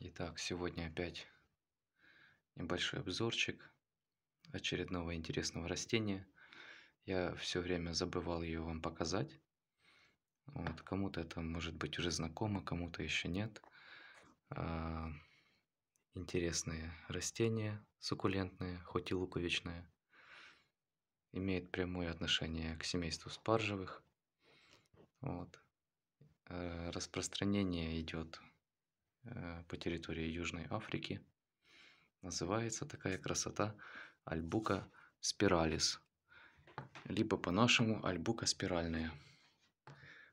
Итак, сегодня опять небольшой обзорчик очередного интересного растения. Я все время забывал ее вам показать. Вот, кому-то это может быть уже знакомо, кому-то еще нет. А, интересные растения, суккулентные, хоть и луковичные. Имеет прямое отношение к семейству спаржевых. Вот. А, распространение идет Э, по территории Южной Африки. Называется такая красота альбука спиралис, либо по-нашему альбука спиральная.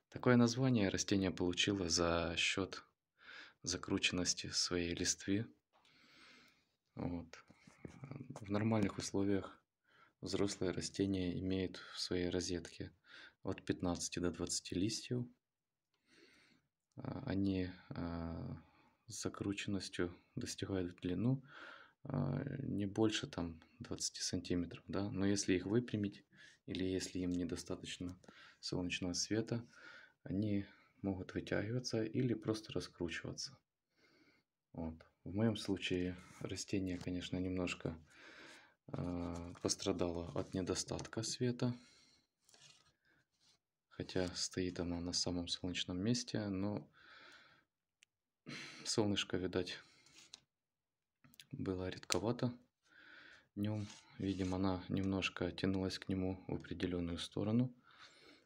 Такое название растение получило за счет закрученности своей листвы. Вот. В нормальных условиях взрослые растения имеют в своей розетке от 15 до 20 листьев. Э, они э, закрученностью достигают в длину а, не больше там 20 сантиметров, да, но если их выпрямить или если им недостаточно солнечного света, они могут вытягиваться или просто раскручиваться. Вот. В моем случае растение, конечно, немножко э, пострадало от недостатка света, хотя стоит оно на самом солнечном месте, но солнышко, видать, было редковато днем. Видимо, она немножко тянулась к нему в определенную сторону.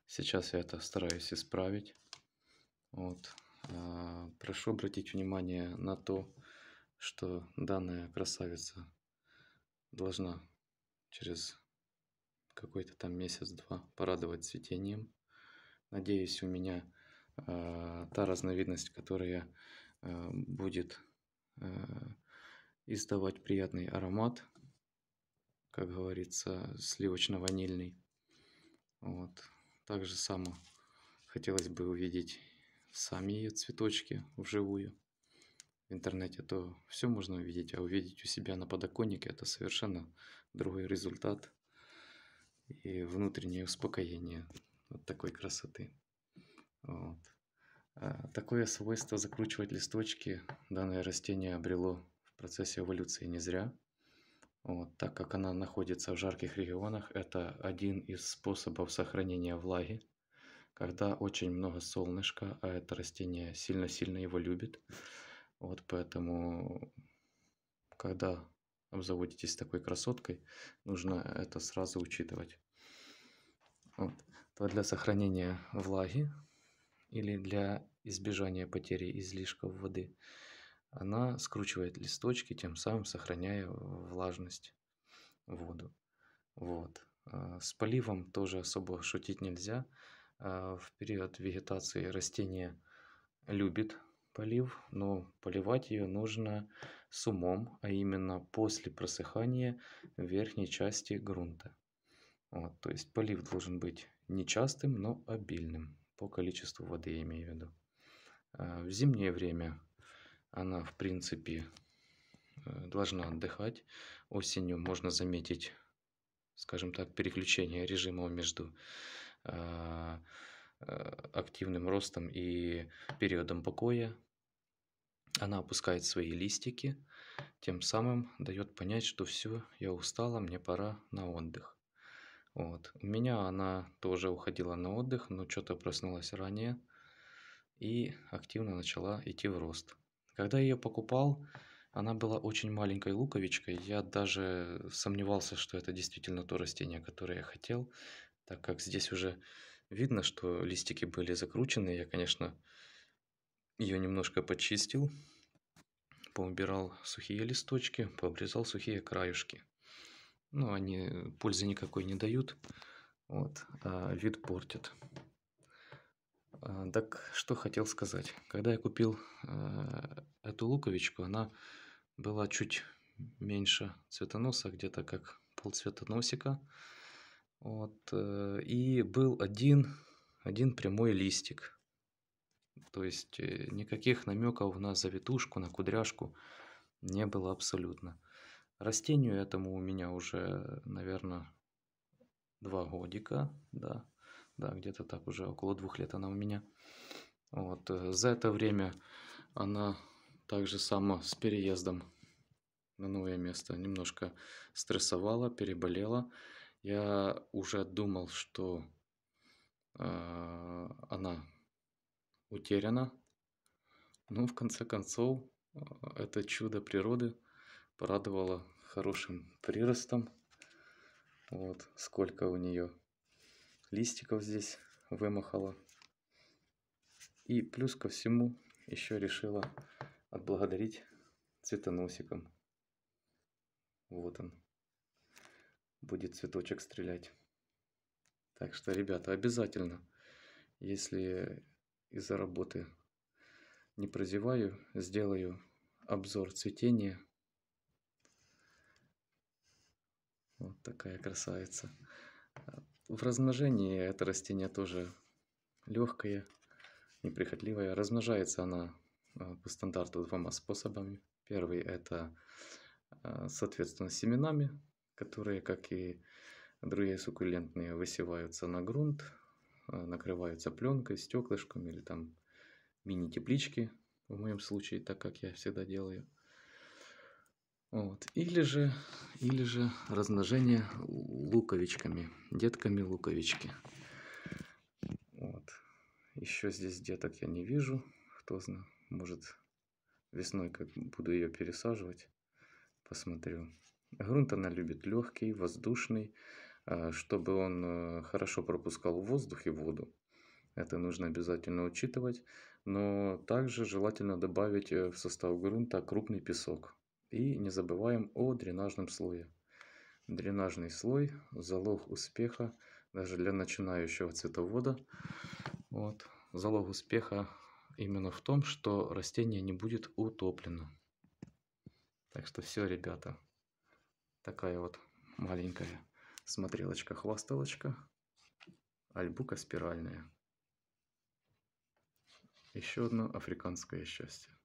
Сейчас я это стараюсь исправить. Вот. А, прошу обратить внимание на то, что данная красавица должна через какой-то там месяц-два порадовать цветением. Надеюсь, у меня э, та разновидность, которую я Э, будет э, издавать приятный аромат, как говорится, сливочно-ванильный. Вот. Так же само хотелось бы увидеть сами ее цветочки вживую. В интернете то все можно увидеть, а увидеть у себя на подоконнике это совершенно другой результат и внутреннее успокоение вот такой красоты. Вот. А, такое свойство закручивать листочки данное растение обрело в процессе эволюции не зря. Вот, так как она находится в жарких регионах, это один из способов сохранения влаги. Когда очень много солнышка, а это растение сильно-сильно его любит. Вот поэтому, когда обзаводитесь такой красоткой, нужно это сразу учитывать. Вот. То для сохранения влаги или для избежания потери излишков воды. Она скручивает листочки, тем самым сохраняя влажность воду. Вот. А, с поливом тоже особо шутить нельзя. А, в период вегетации растение любит полив, но поливать ее нужно с умом, а именно после просыхания верхней части грунта. Вот, то есть полив должен быть нечастым, но обильным по количеству воды, я имею в виду. Э, в зимнее время она, в принципе, э, должна отдыхать. Осенью можно заметить, скажем так, переключение режима между э, активным ростом и периодом покоя. Она опускает свои листики, тем самым дает понять, что все, я устала, мне пора на отдых. Вот. У меня она тоже уходила на отдых, но что-то проснулась ранее и активно начала идти в рост. Когда я ее покупал, она была очень маленькой луковичкой, я даже сомневался, что это действительно то растение, которое я хотел, так как здесь уже видно, что листики были закручены, я, конечно, ее немножко почистил, поубирал сухие листочки, пообрезал сухие краешки. Но ну, они пользы никакой не дают, вот, а вид портит. А, так что хотел сказать. Когда я купил а, эту луковичку, она была чуть меньше цветоноса, где-то как полцвета носика. Вот. Э, и был один, один прямой листик. То есть э, никаких намеков на завитушку, на кудряшку не было абсолютно. Растению этому у меня уже, наверное, два годика, да да, где-то так уже около двух лет она у меня. Вот, э, за это время она также сама с переездом на новое место немножко стрессовала, переболела. Я уже думал, что э, она утеряна. Но в конце концов э, это чудо природы порадовало хорошим приростом. Вот сколько у нее листиков здесь вымахала. И плюс ко всему еще решила отблагодарить цветоносиком. Вот он. Будет цветочек стрелять. Так что, ребята, обязательно, если из-за работы не прозеваю, сделаю обзор цветения. Вот такая красавица в размножении это растение тоже легкое, неприхотливое. Размножается она э, по стандарту двумя способами. Первый – это, э, соответственно, семенами, которые, как и другие суккулентные, высеваются на грунт, э, накрываются пленкой, стеклышком или там мини-теплички, в моем случае, так как я всегда делаю – вот. Или, же, или же размножение луковичками, детками луковички. Вот. Еще здесь деток я не вижу, кто знает, может весной как буду ее пересаживать, посмотрю. Грунт она любит легкий, воздушный, а, чтобы он э, хорошо пропускал воздух и воду. Это нужно обязательно учитывать, но также желательно добавить э, в состав грунта крупный песок, и не забываем о дренажном слое. Дренажный слой – залог успеха даже для начинающего цветовода. Вот. Залог успеха именно в том, что растение не будет утоплено. Так что все, ребята, такая вот маленькая смотрелочка-хвасталочка, альбука спиральная. Еще одно африканское счастье.